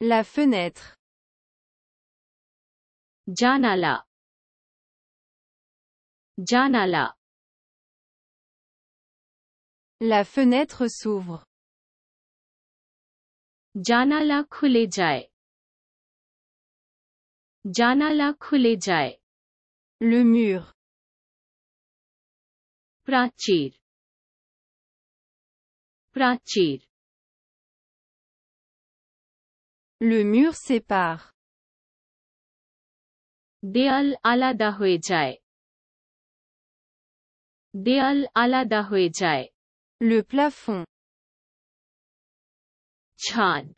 La fenêtre. Janala. Janala. La fenêtre s'ouvre. Janala khule Janala khule Le mur. Prachir. Prachir. Le mur sépare. Deal ala hoye jaye. Deal alada Le plafond. Chad.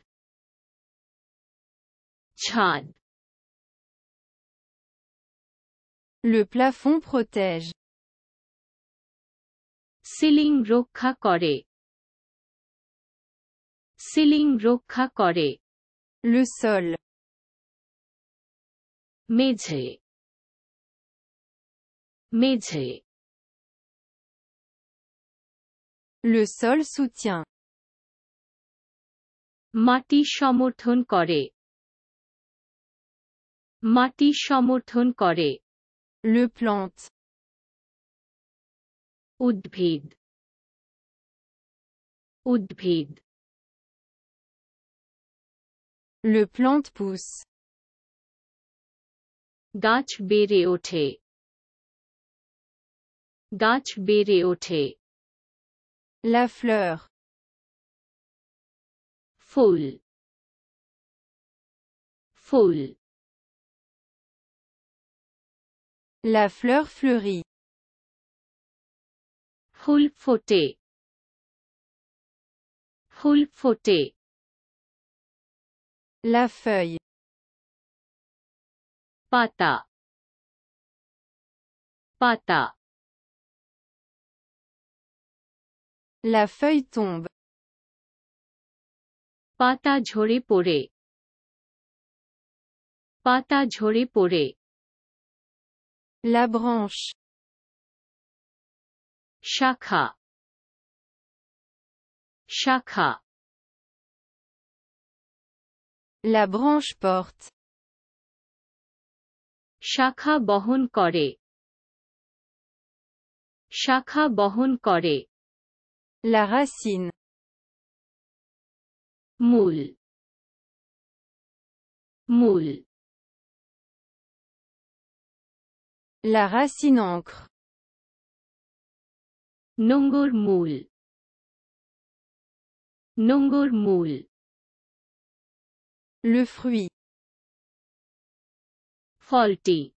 Chad. Le plafond protège. Ceiling rokha kore. Ceiling rokha Le sol. Métier. Métier. Le sol soutient. মাটি সমর্থন করে মাটি সমর্থন করে Le plante. উদ্ভিদ উদ্ভিদ Le plante pousse. Dach bere Dach গাছ La fleur. Foule. Foule. La fleur fleurit. Foule faute Foule faute la feuille. Pata. Pata. La feuille tombe. Pata jhore pore. Pata jhore La branche. Chakha. Chakha. La branche porte. Chakra bohun kore. Chakra bohun kore. La racine. Moul. Moul. La racine encre. Nongor moul. Nongor moul. Le fruit. Faulty.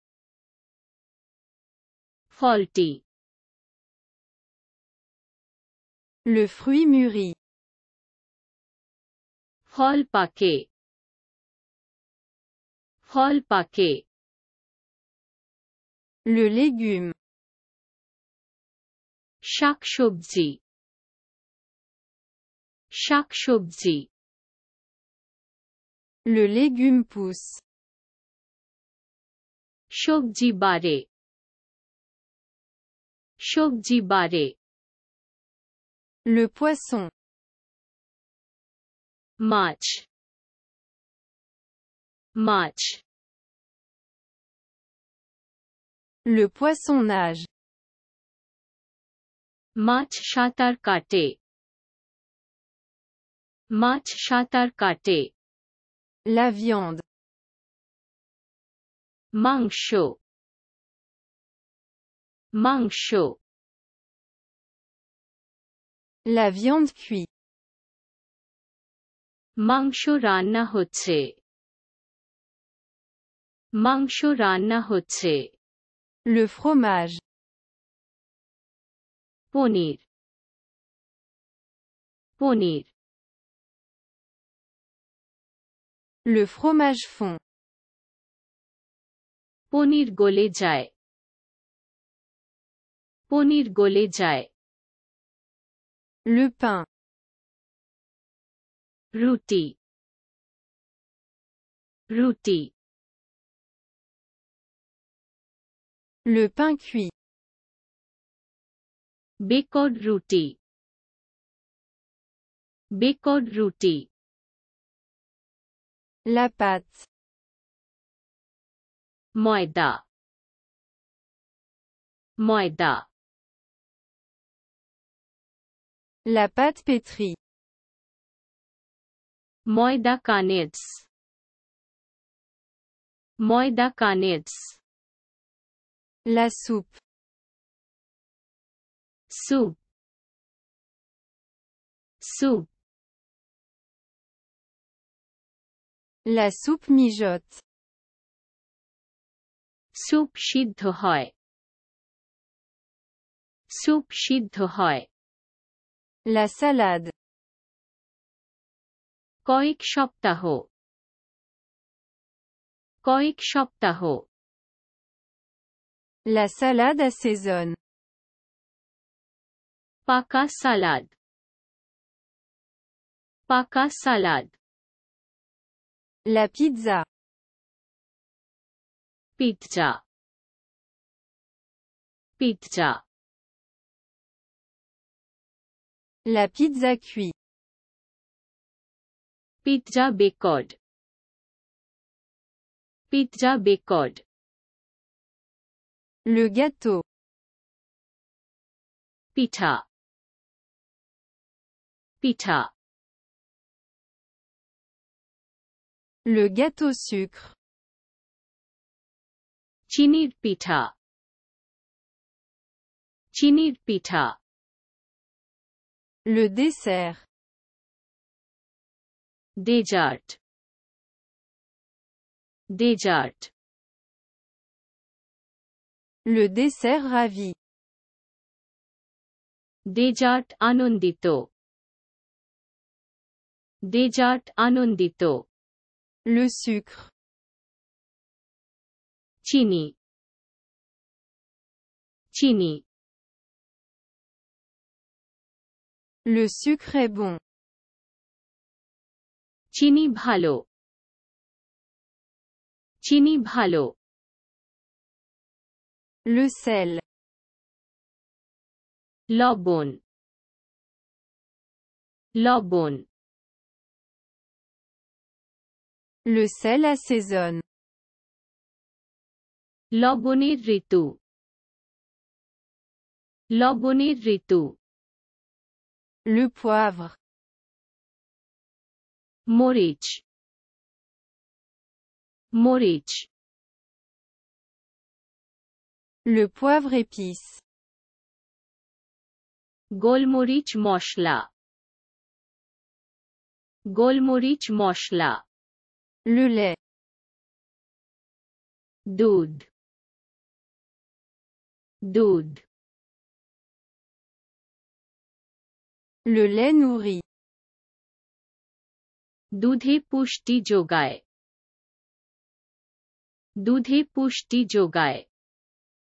Faulty. Le fruit mûri. Fol paquet. Fol paquet. Le légume. chaque shobzi. Le légume pousse. Shogji bare. Shogji bare. Le poisson. Match. Match. Le poisson nage. Match shatar Match shatar la viande. Mangsho. Mangsho. La viande cuit. Mangsho ranna hoche. Mangsho Le fromage. Ponir. Ponir. Le fromage fond. Ponir gole jai. Ponir gole Le pain. Routi. Routi. Le pain cuit. Bekod routi. Bekod routi. La pâte. Moïda Moïda La pâte pétrie. Moïda canets. Moïda canets. La soupe. Soupe. Soupe. La soupe mijote. Soupe shiddho hoi. Soupe shiddho hoi. La salade. Koik shoptaho. Koik shoptaho. La salade saison. Paka salade. Paka salade. La pizza. Pizza. Pizza. La pizza cuit. Pizza baked. Pizza baked. Le gâteau. Pizza. Pizza. Le gâteau sucre. Chinir pita. pita. Le dessert. Dessert. Dessert. Le dessert ravi. Dessert anondito. Dessert anondito. Le sucre. Chini. Chini. Le sucre est bon. Chini bhalo. Chini bhalo. Le sel. Lobon. Lobon. Le sel assaisonne. réto, ritu. de ritu. Le poivre. Morich. Morich. Le poivre épice. Golmorich moshla. Golmorich moshla. Lüle दूध दूध Le lait nourrit. पुष्टि जोगाए दूधे पुष्टि जोगाए